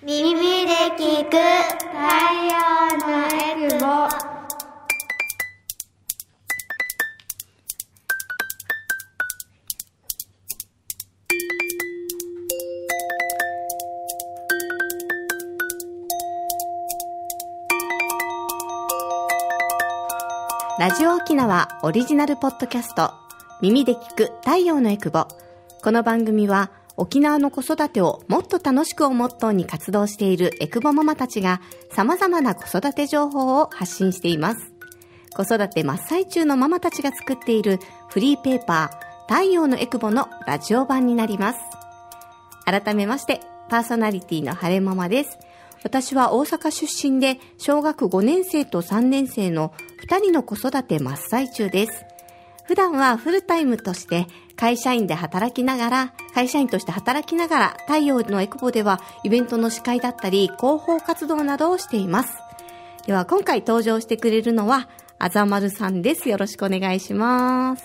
耳で聞く太陽のエクボラジオ沖縄オリジナルポッドキャスト耳で聞く太陽のエクボこの番組は沖縄の子育てをもっと楽しくをモットーに活動しているエクボママたちが様々な子育て情報を発信しています。子育て真っ最中のママたちが作っているフリーペーパー太陽のエクボのラジオ版になります。改めまして、パーソナリティの晴れママです。私は大阪出身で小学5年生と3年生の2人の子育て真っ最中です。普段はフルタイムとして会社員で働きながら、会社員として働きながら、太陽のエクボではイベントの司会だったり、広報活動などをしています。では今回登場してくれるのは、あざまるさんです。よろしくお願いします。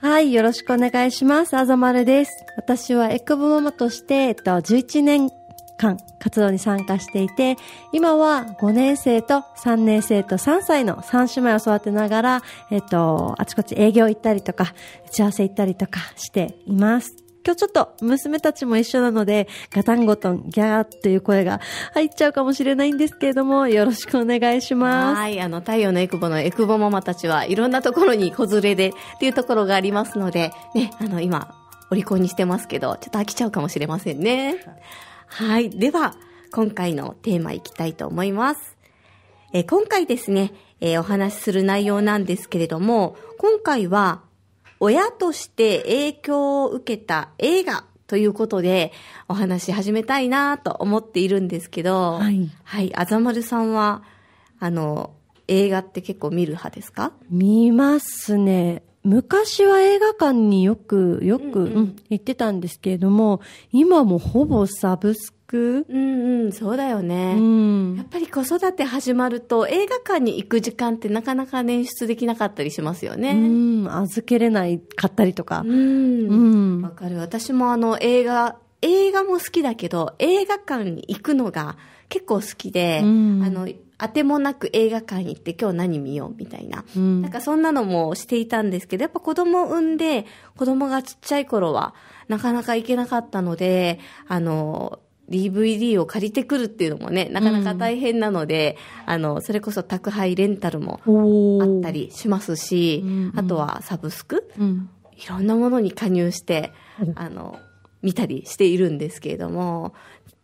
はい、よろしくお願いします。あざまるです。私はエクボママとして、えっと、11年間活動に参加していて、今は5年生と3年生と3歳の3姉妹を育てながら、えっと、あちこち営業行ったりとか、打ち合わせ行ったりとかしています。今日ちょっと娘たちも一緒なので、ガタンゴトン、ギャーっていう声が入っちゃうかもしれないんですけれども、よろしくお願いします。はい、あの、太陽のエクボのエクボママたちはいろんなところに子連れでっていうところがありますので、ね、あの、今、お利口にしてますけど、ちょっと飽きちゃうかもしれませんね。はい。では、今回のテーマいきたいと思います。え今回ですね、えー、お話しする内容なんですけれども、今回は、親として影響を受けた映画ということで、お話し始めたいなと思っているんですけど、はい。はい。あざまるさんは、あの、映画って結構見る派ですか見ますね。昔は映画館によく、よく、うんうん行ってたんですけれども、今もほぼサブスクうんうん、そうだよね、うん。やっぱり子育て始まると映画館に行く時間ってなかなか捻出できなかったりしますよね。うん、預けれないかったりとか。うん。わ、うん、かる。私もあの映画、映画も好きだけど、映画館に行くのが結構好きで、うん、あの、当てもなく映画館行って今日何見ようみたいな、うん、なんかそんなのもしていたんですけど、やっぱ子供を産んで、子供がちっちゃい頃はなかなか行けなかったので、あの、DVD を借りてくるっていうのもね、なかなか大変なので、うん、あの、それこそ宅配レンタルもあったりしますし、あとはサブスク、うん、いろんなものに加入して、あの、見たりしているんですけれども、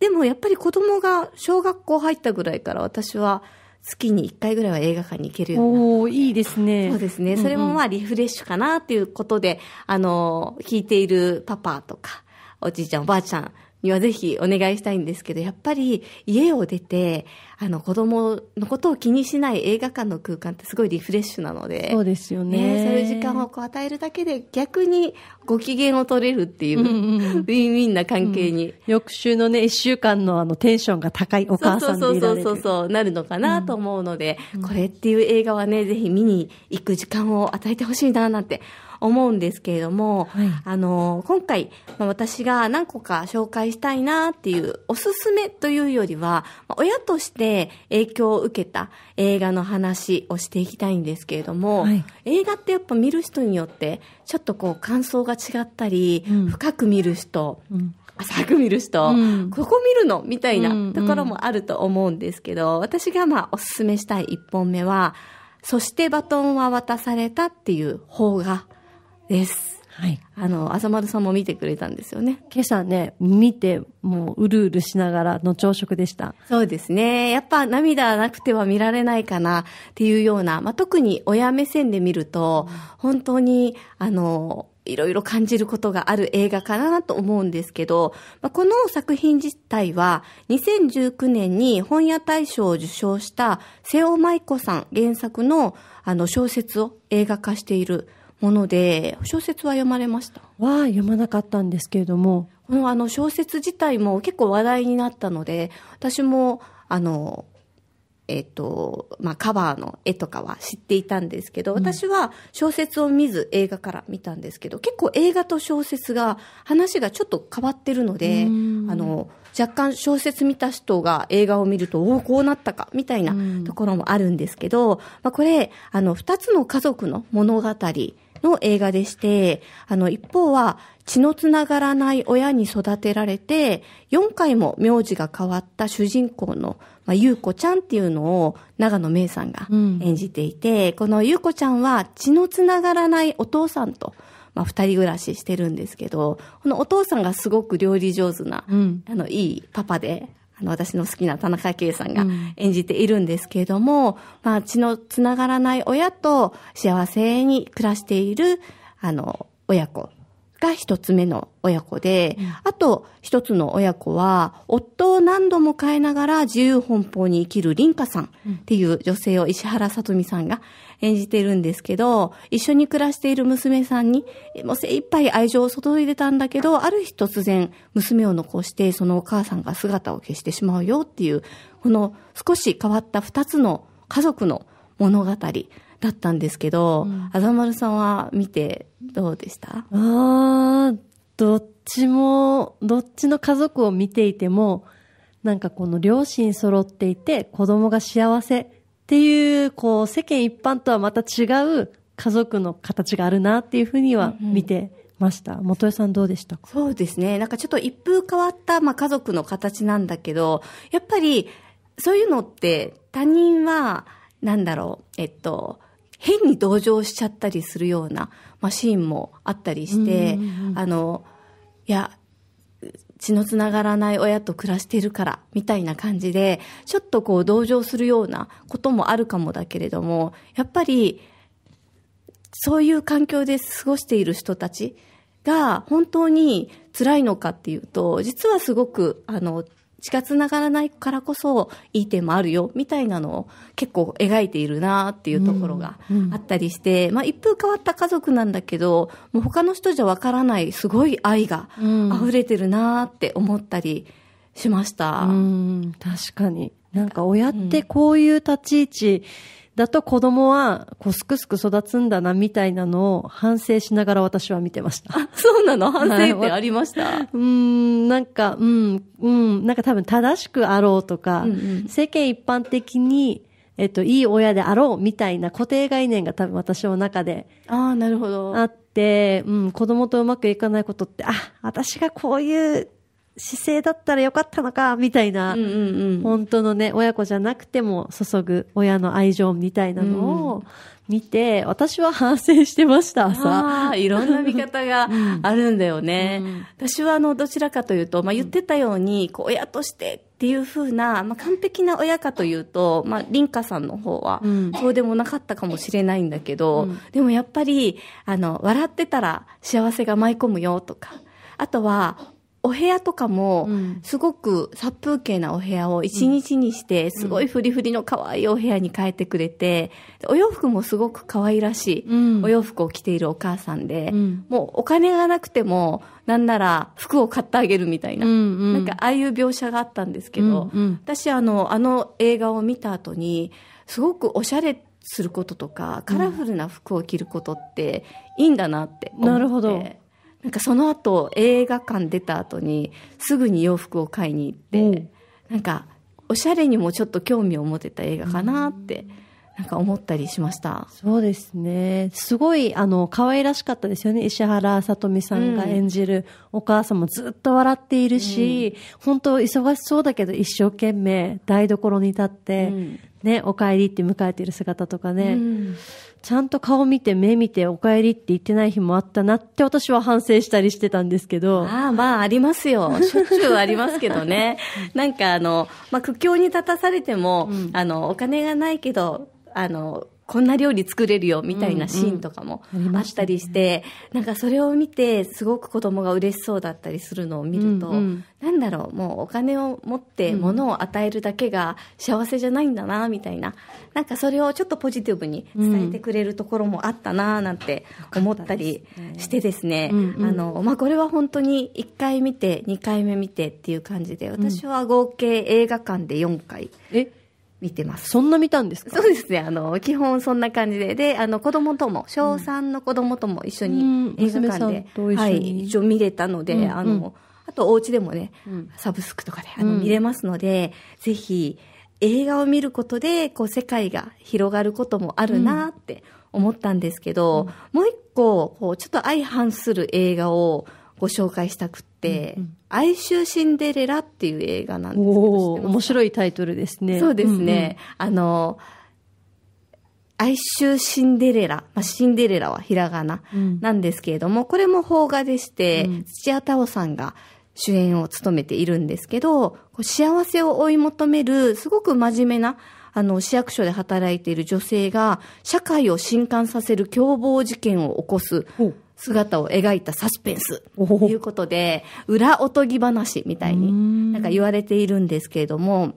でもやっぱり子供が小学校入ったぐらいから私は月に1回ぐらいは映画館に行けるようになおいいですね。そうですね。それもまあリフレッシュかなっていうことで、うんうん、あの、聞いているパパとか、おじいちゃんおばあちゃんにはぜひお願いしたいんですけど、やっぱり家を出て、あの子供のことを気にしない映画館の空間ってすごいリフレッシュなので、そうですよね。ねそういう時間をこう与えるだけで逆にご機嫌を取れるっていう、うんうん、ウィンウィンな関係に。うん、翌週のね、一週間のあのテンションが高いお母さんでいられるそうそうそうそう、なるのかなと思うので、うん、これっていう映画はね、ぜひ見に行く時間を与えてほしいななんて思うんですけれども、はい、あの今回、まあ、私が何個か紹介したいなっていうおすすめというよりは、まあ、親として影響を受けた映画の話をしていきたいんですけれども、はい、映画ってやっぱ見る人によってちょっとこう感想が違ったり、うん、深く見る人、うん浅く見る人、うん、ここ見るのみたいなところもあると思うんですけど、うんうん、私がまあおすすめしたい一本目は、そしてバトンは渡されたっていう方が、です。はい。あの、浅丸さんも見てくれたんですよね。今朝ね、見て、もう、うるうるしながらの朝食でした。そうですね。やっぱ涙なくては見られないかなっていうような、まあ、特に親目線で見ると、本当に、あの、いろいろ感じることがある映画かなと思うんですけど、まあ、この作品自体は2019年に本屋大賞を受賞した瀬尾舞子さん原作のあの小説を映画化しているもので小説は読まれましたは読まなかったんですけれどもこのあの小説自体も結構話題になったので私もあのえっ、とまあ、カバーの絵とかは知っていたんですけど私は小説を見ず映画から見たんですけど、うん、結構映画と小説が話がちょっと変わってるのであの若干小説見た人が映画を見ると、おお、こうなったか、みたいなところもあるんですけど、まあ、これ、あの、二つの家族の物語の映画でして、あの、一方は、血のつながらない親に育てられて、4回も名字が変わった主人公の、まあ、ゆうこちゃんっていうのを長野芽郁さんが演じていて、うん、このゆうこちゃんは血のつながらないお父さんと、まあ、二人暮らししてるんですけど、このお父さんがすごく料理上手な、うん、あの、いいパパで、あの、私の好きな田中圭さんが演じているんですけれども、うん、まあ、血のつながらない親と幸せに暮らしている、あの、親子が一つ目の親子で、あと一つの親子は、夫を何度も変えながら自由奔放に生きる凛花さんっていう女性を石原さとみさんが演じてるんですけど、一緒に暮らしている娘さんに、もう精一杯愛情を注いでたんだけど、ある日突然娘を残して、そのお母さんが姿を消してしまうよっていう、この少し変わった二つの家族の物語。だったんですけど、あざまるさんは見てどうでしたああ、どっちも、どっちの家族を見ていても、なんかこの両親揃っていて子供が幸せっていう、こう世間一般とはまた違う家族の形があるなっていうふうには見てました。うん元江さんどうでしたかそうですね。なんかちょっと一風変わった、まあ、家族の形なんだけど、やっぱりそういうのって他人は、なんだろう、えっと、変に同情しちゃったりするような、まあ、シーンもあったりして、あのいや血のつながらない親と暮らしているからみたいな感じでちょっとこう同情するようなこともあるかもだけれどもやっぱりそういう環境で過ごしている人たちが本当に辛いのかっていうと実はすごくあの血がながらないからこそいい点もあるよみたいなのを結構描いているなっていうところがあったりして、うんうん、まあ一風変わった家族なんだけど、もう他の人じゃわからないすごい愛が溢れてるなって思ったりしました。うん、確かに。なんか親ってこういう立ち位置、だと子供は、こう、すくすく育つんだな、みたいなのを反省しながら私は見てました。あ、そうなの反省ってありました、はい、うん、なんか、うん、うん、なんか多分正しくあろうとか、うんうん、世間一般的に、えっと、いい親であろうみたいな固定概念が多分私の中で。ああ、なるほど。あって、うん、子供とうまくいかないことって、あ、私がこういう姿勢だったらよかったのか、みたいな、本当のね、親子じゃなくても注ぐ親の愛情みたいなのを見て、私は反省してました、さ。いろんな見方が あるんだよね。私は、あの、どちらかというと、まあ、言ってたように、こう、親として、っていうふうな、まあ、完璧な親かというと、まあ、凛花さんの方は、そうでもなかったかもしれないんだけど、でもやっぱり、あの、笑ってたら幸せが舞い込むよとか、あとは、お部屋とかも、すごく殺風景なお部屋を一日にして、すごいフリフリの可愛いお部屋に変えてくれて、お洋服もすごく可愛らしい、お洋服を着ているお母さんで、もうお金がなくても、なんなら服を買ってあげるみたいな、なんかああいう描写があったんですけど、私あの、あの映画を見た後に、すごくおしゃれすることとか、カラフルな服を着ることっていいんだなって思って。なるほど。なんかその後映画館出た後にすぐに洋服を買いに行って、うん、なんかおしゃれにもちょっと興味を持てた映画かなって。なんか思ったりしました。そうですね。すごい、あの、可愛らしかったですよね。石原さとみさんが演じるお母さんもずっと笑っているし、うん、本当忙しそうだけど一生懸命台所に立って、うん、ね、お帰りって迎えている姿とかね。うんちゃんと顔見て目見てお帰りって言ってない日もあったなって私は反省したりしてたんですけど。ああ、まあありますよ。しょっちゅうありますけどね。なんかあの、まあ苦境に立たされても、うん、あの、お金がないけど、あの、こんな料理作れるよみたいなシーンとかもあったりして、なんかそれを見てすごく子供が嬉しそうだったりするのを見ると、うなんだろうもうお金を持って物を与えるだけが幸せじゃないんだなみたいななんかそれをちょっとポジティブに伝えてくれるところもあったななんて思ったりしてですね、あのまあ、これは本当に1回見て2回目見てっていう感じで私は合計映画館で4回。え見てます。そんな見たんですそうですね。あの、基本そんな感じで。で、あの、子供とも、小3の子供とも一緒に映画館で、はい、一応見れたので、あの、あとお家でもね、サブスクとかで、あの、見れますので、ぜひ、映画を見ることで、こう、世界が広がることもあるなって思ったんですけど、もう一個、こう、ちょっと相反する映画を、ご紹介したくて、うんうん、哀愁シンデレラっていう映画なんですけど。面白いタイトルですね。そうですね。うんうん、あの、哀愁シンデレラ、まあ、シンデレラはひらがななんですけれども、うん、これも邦画でして、うん、土屋太鳳さんが主演を務めているんですけど、幸せを追い求める、すごく真面目な、あの、市役所で働いている女性が、社会を震撼させる凶暴事件を起こす。う姿を描いたサスペンスということで、裏おとぎ話みたいになんか言われているんですけれども、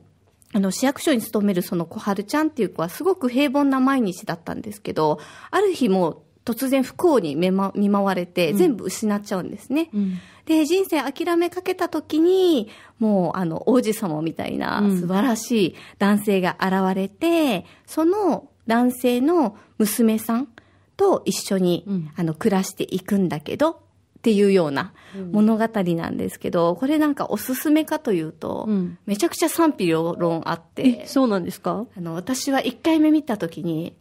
あの、市役所に勤めるその小春ちゃんっていう子はすごく平凡な毎日だったんですけど、ある日も突然不幸に見舞われて、全部失っちゃうんですね、うんうん、で、人生諦めかけた時に、もうあの、王子様みたいな素晴らしい男性が現れて、うん、その男性の娘さんと一緒に、うん、あの暮らしていくんだけどっていうような物語なんですけど、うん、これなんかおすすめかというと、うん、めちゃくちゃ賛否両論あってそうなんですかあの私は1回目見た時に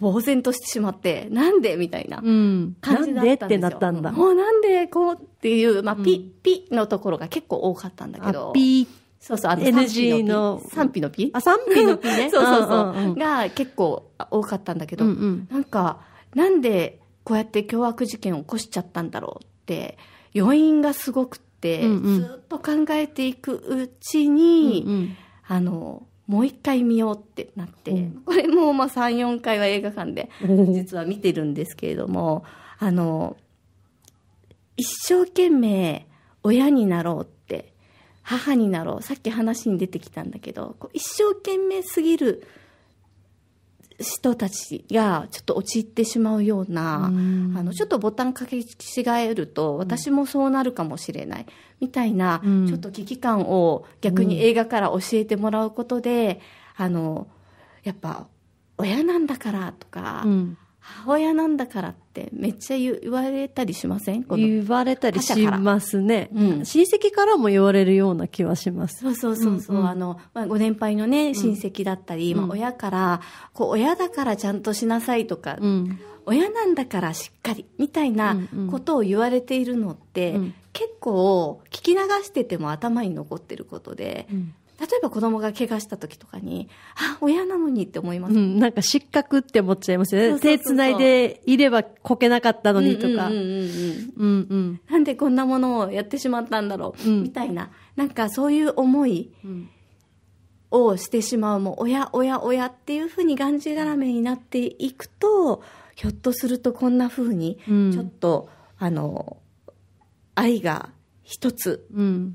呆然としてしまってなんでみたいな感じだったんですよ、うん、なんでってなったんだもうなんでこうっていう、まあ、ピッピッのところが結構多かったんだけど、ピッそうそう、あの、NG の。賛否の P? あ、賛否の P ね。そうそうそう。が結構多かったんだけど、うんうん、なんか、なんでこうやって凶悪事件を起こしちゃったんだろうって、余韻がすごくって、うんうん、ずっと考えていくうちに、うんうん、あの、もう一回見ようってなって、うん、これもまあ3、4回は映画館で実は見てるんですけれども、あの、一生懸命親になろうって母になろうさっき話に出てきたんだけど一生懸命すぎる人たちがちょっと陥ってしまうようなあのちょっとボタンかけ違えると私もそうなるかもしれない、うん、みたいな、ちょっと危機感を逆に映画から教えてもらうことで、うん、あのやっぱ親なんだからとか、母親なんだからってめっちゃ言われたりしません言われたりしますね、うん、親戚からも言われるような気はしますそうそうそうそう、うんうん、あの、まあ、ご年配のね親戚だったり、うん、まあ、親からこう親だからちゃんとしなさいとか、うん、親なんだからしっかりみたいなことを言われているのって、うんうん、結構聞き流してても頭に残ってることで、うん例えば子供が怪我した時とかに、あ、親なのにって思います。うん、なんか失格って思っちゃいますよね。手つないでいればこけなかったのにとか。なんでこんなものをやってしまったんだろう、うん、みたいな。なんかそういう思いをしてしまう、もう、親、親、親っていうふうにがんじがらめになっていくと、ひょっとするとこんなふうに、ちょっと、うん、あの、愛が一つ、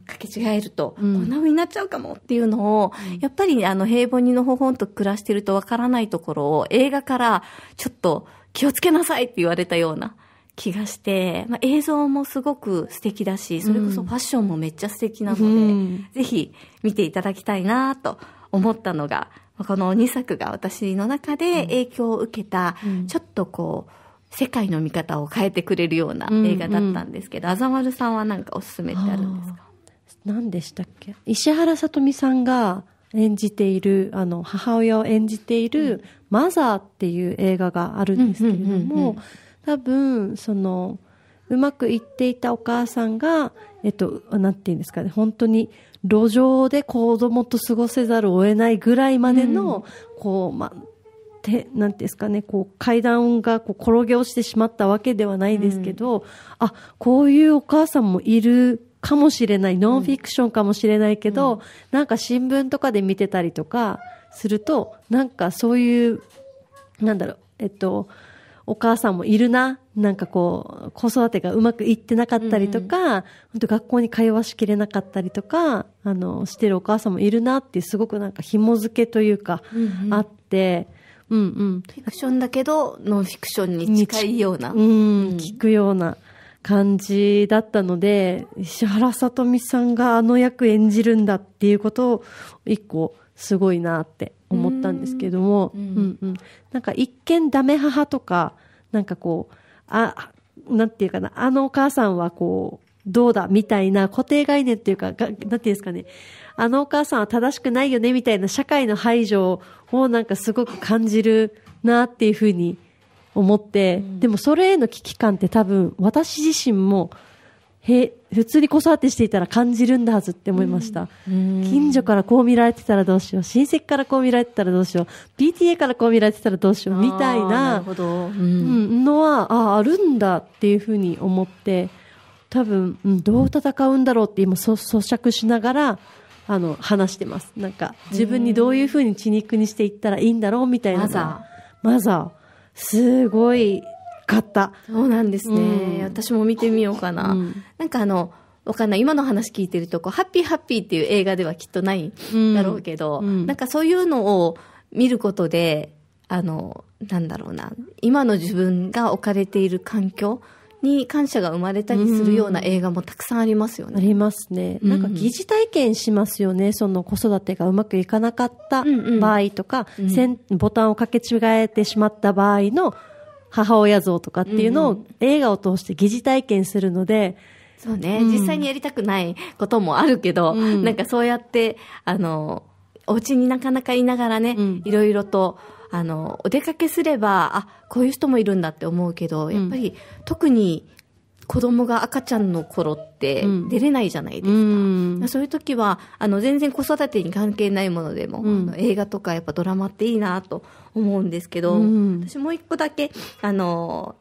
かけ違えると、こんな風になっちゃうかもっていうのを、やっぱりあの平凡にのほほんと暮らしてるとわからないところを映画からちょっと気をつけなさいって言われたような気がして、まあ、映像もすごく素敵だし、それこそファッションもめっちゃ素敵なので、うん、ぜひ見ていただきたいなと思ったのが、この2作が私の中で影響を受けた、ちょっとこう、世界の見方を変えてくれるような映画だったんですけど、あざまるさんは何かおすすめってあるんですか何でしたっけ石原さとみさんが演じている、あの、母親を演じている、マザーっていう映画があるんですけれども、多分、その、うまくいっていたお母さんが、えっと、なんて言うんですかね、本当に路上で子供と過ごせざるを得ないぐらいまでの、うん、こう、ま、て、なんですかね、こう、階段がこう転げ落ちてしまったわけではないですけど、うん、あ、こういうお母さんもいるかもしれない、ノンフィクションかもしれないけど、うん、なんか新聞とかで見てたりとかすると、なんかそういう、なんだろう、えっと、お母さんもいるな、なんかこう、子育てがうまくいってなかったりとか、うん、本当学校に通わしきれなかったりとか、あの、してるお母さんもいるなってすごくなんか紐付けというか、うんうん、あって、うんうん、フィクションだけどノンフィクションに近いような、うん、聞くような感じだったので石原さとみさんがあの役演じるんだっていうことを一個すごいなって思ったんですけども、うんうんなんか一見ダメ母とかなんかこうあなんていうかなあのお母さんはこうどうだみたいな固定概念っていうか、がなんていうんですかね、あのお母さんは正しくないよねみたいな社会の排除をなんかすごく感じるなっていうふうに思って、うん、でもそれへの危機感って多分私自身もへ普通に子育てしていたら感じるんだはずって思いました、うん、近所からこう見られてたらどうしよう親戚からこう見られてたらどうしよう PTA からこう見られてたらどうしようみたいなのはああるんだっていうふうに思って多分、うん、どう戦うんだろうって今そ咀嚼しながらあの、話してます。なんか、自分にどういうふうに血肉にしていったらいいんだろうみたいな。マザー。マザー。すごい、かった。そうなんですね。うん、私も見てみようかな。うん、なんかあの、わかんない。今の話聞いてると、こう、ハッピーハッピーっていう映画ではきっとないだろうけど、うん、なんかそういうのを見ることで、あの、なんだろうな、今の自分が置かれている環境に感謝が生まれたりするような映画もたくさんありますよね。ありますね。なんか疑似体験しますよね。その子育てがうまくいかなかった場合とか、うんうん、ボタンをかけ違えてしまった場合の母親像とかっていうのを映画を通して疑似体験するので、そうね、うん、実際にやりたくないこともあるけど、うん、なんかそうやって、あの、お家になかなかいながらね、うん、いろいろと、あの、お出かけすれば、あ、こういう人もいるんだって思うけど、やっぱり、特に子供が赤ちゃんの頃って出れないじゃないですか。うんそういう時は、あの、全然子育てに関係ないものでも、うん、映画とかやっぱドラマっていいなと思うんですけど、私もう一個だけ、あの、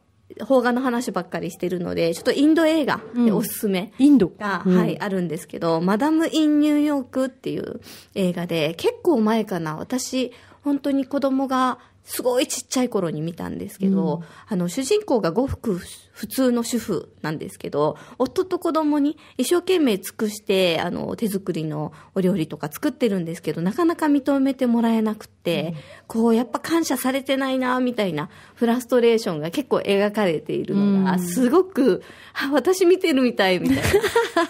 邦画の話ばっかりしてるので、ちょっとインド映画でおすすめインドが、はい、あるんですけど、マダム・イン・ニューヨークっていう映画で、結構前かな、私、本当に子供がすごいちっちゃい頃に見たんですけど、うん、あの、主人公が呉服普通の主婦なんですけど、夫と子供に一生懸命尽くして、あの、手作りのお料理とか作ってるんですけど、なかなか認めてもらえなくて、うん、こう、やっぱ感謝されてないな、みたいなフラストレーションが結構描かれているのが、すごく、あ、私見てるみたい、みたいな。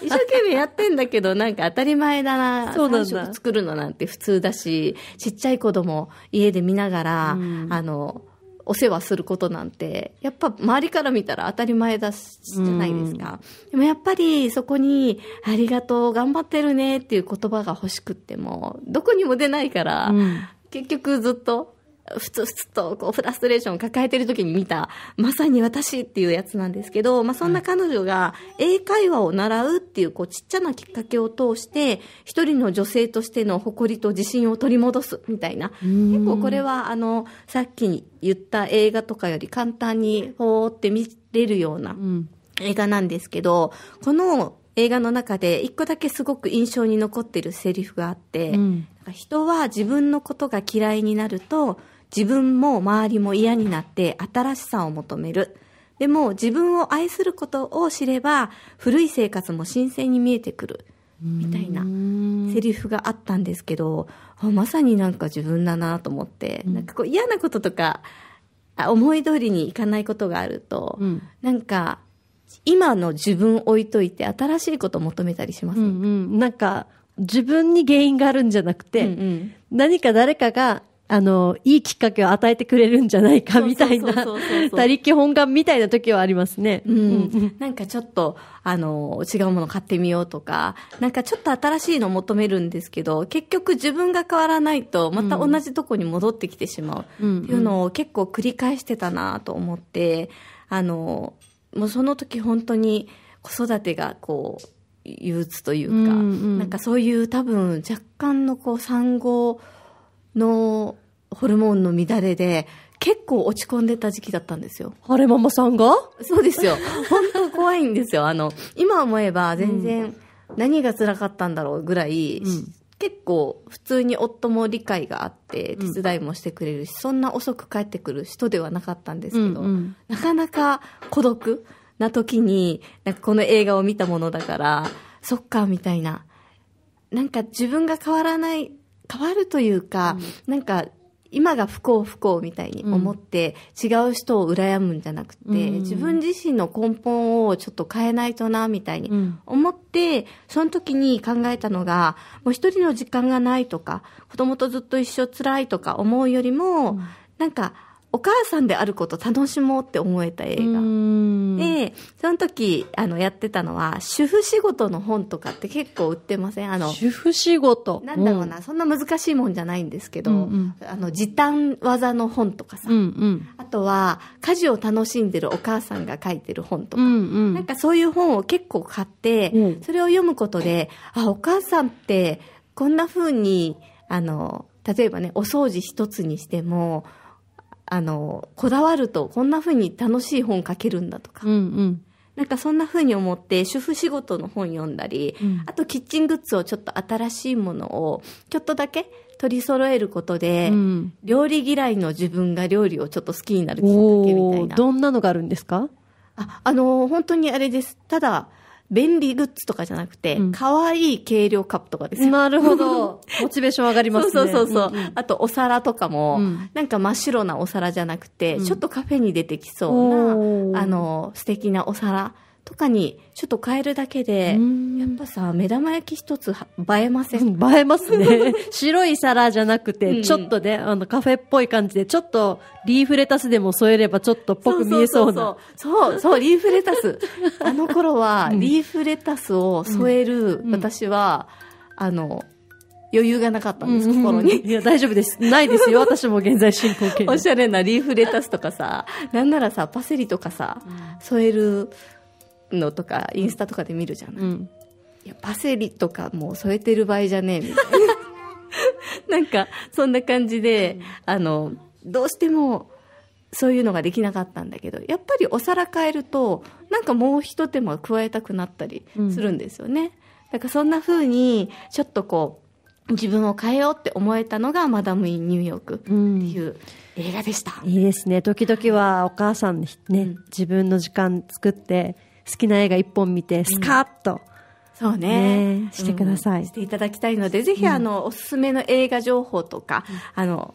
一生懸命やってんだけど、なんか当たり前だな、そうだ3食作るのなんて普通だし、ちっちゃい子供家で見ながら、あのお世話することなんてやっぱ周りから見たら当たり前だしじゃないですか、うん、でもやっぱりそこに「ありがとう頑張ってるね」っていう言葉が欲しくってもどこにも出ないから、うん、結局ずっとふつふつとこうフラストレーションを抱えてる時に見た、まさに私っていうやつなんですけど、まあ、そんな彼女が英会話を習うっていうこうちっちゃなきっかけを通して、一人の女性としての誇りと自信を取り戻すみたいな。結構これはあの、さっき言った映画とかより簡単にほーって見れるような映画なんですけど、この映画の中で一個だけすごく印象に残ってるセリフがあって、うん、人は自分のことが嫌いになると自分も周りも嫌になって新しさを求める。でも自分を愛することを知れば古い生活も新鮮に見えてくる。みたいなセリフがあったんですけど、まさになんか自分だなと思って、うん、なんかこう嫌なこととか、思い通りにいかないことがあると、うん、なんか今の自分置いといて新しいことを求めたりします、うんうん、なんか自分に原因があるんじゃなくて、うんうん、何か誰かがあの、いいきっかけを与えてくれるんじゃないかみたいな、他力本願みたいな時はありますね。うん。なんかちょっと、あの、違うもの買ってみようとか、なんかちょっと新しいの求めるんですけど、結局自分が変わらないと、また同じとこに戻ってきてしまう、うん、っていうのを結構繰り返してたなと思って、あの、もうその時本当に子育てがこう、憂鬱というか、うんうん、なんかそういう多分若干のこう産後のホルモンの乱れで、結構落ち込んでた時期だったんですよ。あれママさんがそうですよ。本当怖いんですよ。あの、今思えば全然何が辛かったんだろうぐらい、うん、結構普通に夫も理解があって手伝いもしてくれるし、うん、そんな遅く帰ってくる人ではなかったんですけど、うんうん、なかなか孤独な時に、なんかこの映画を見たものだから、そっか、みたいな。なんか自分が変わらない、変わるというか、うん、なんか今が不幸不幸みたいに思って、うん、違う人を羨むんじゃなくて、うん、自分自身の根本をちょっと変えないとな、みたいに思って、その時に考えたのが、もう一人の時間がないとか、子供とずっと一緒辛いとか思うよりも、うん、なんか、お母さんであること楽しもうって思えた映画。で、その時、あの、やってたのは、主婦仕事の本とかって結構売ってませんあの、主婦仕事なんだろうな、うん、そんな難しいもんじゃないんですけど、うんうん、あの、時短技の本とかさ、うんうん、あとは、家事を楽しんでるお母さんが書いてる本とか、うんうん、なんかそういう本を結構買って、うん、それを読むことで、あ、お母さんって、こんな風に、あの、例えばね、お掃除一つにしても、あの、こだわるとこんな風に楽しい本書けるんだとか、うんうん、なんかそんな風に思って主婦仕事の本読んだり、うん、あとキッチングッズをちょっと新しいものをちょっとだけ取り揃えることで、うん、料理嫌いの自分が料理をちょっと好きになるきっかけみたいな。どんなのがあるんですかあ、あの、本当にあれです。ただ、便利グッズとかじゃなくて、可、愛、いい軽量カップとかですよ。なるほど。モチベーション上がりますね。そうそうそう。うんうん、あと、お皿とかも、うん、なんか真っ白なお皿じゃなくて、うん、ちょっとカフェに出てきそうな、あの、素敵なお皿。とかにちょっと変えるだけで、やっぱさ、目玉焼き一つ映えません、映えますね。白い皿じゃなくて、ちょっとね、うん、あのカフェっぽい感じで、ちょっとリーフレタスでも添えればちょっとっぽく見えそうな。そうそうリーフレタス。あの頃は、リーフレタスを添える、私は、あの、余裕がなかったんです、うんうん、心に。いや、大丈夫です。ないですよ。私も現在進行形。おしゃれなリーフレタスとかさ、なんならさ、パセリとかさ、添えるのとかインスタとかで見るじゃない、うん、いやパセリとかもう添えてる場合じゃねえみたいな なんかそんな感じで、あのどうしてもそういうのができなかったんだけどやっぱりお皿変えるとなんかもう一手間加えたくなったりするんですよね、だからそんな風にちょっとこう自分を変えようって思えたのが「マダム・イン・ニューヨーク」っていう映画でした、うん、いいですね時々はお母さんね、うん、自分の時間作って好きな映画一本見て、スカッと、そうね、ね、してください、していただきたいので、ぜひ、あの、おすすめの映画情報とか、あの、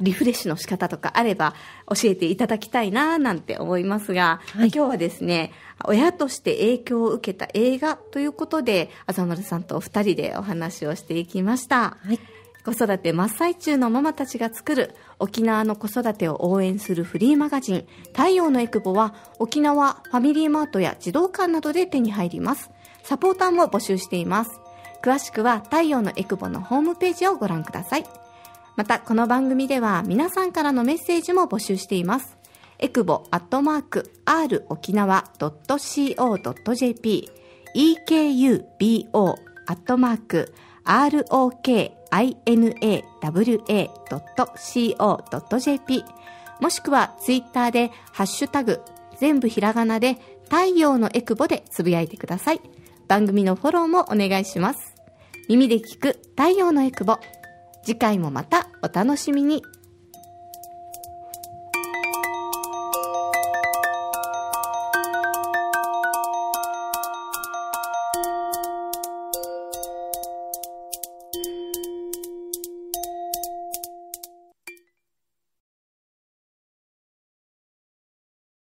リフレッシュの仕方とかあれば教えていただきたいななんて思いますが、はい、今日はですね親として影響を受けた映画ということで浅丸さんとお二人でお話をしていきました。はい子育て真っ最中のママたちが作る沖縄の子育てを応援するフリーマガジン太陽のエクボは沖縄ファミリーマートや児童館などで手に入ります。サポーターも募集しています。詳しくは太陽のエクボのホームページをご覧ください。またこの番組では皆さんからのメッセージも募集しています。エクボアットマーク r 沖縄 .co.jp ekubo アットマーク r o k i n a w a inawa.co.jp もしくはツイッターでハッシュタグ全部ひらがなで太陽のエクボでつぶやいてください。番組のフォローもお願いします。耳で聞く太陽のエクボ。次回もまたお楽しみに。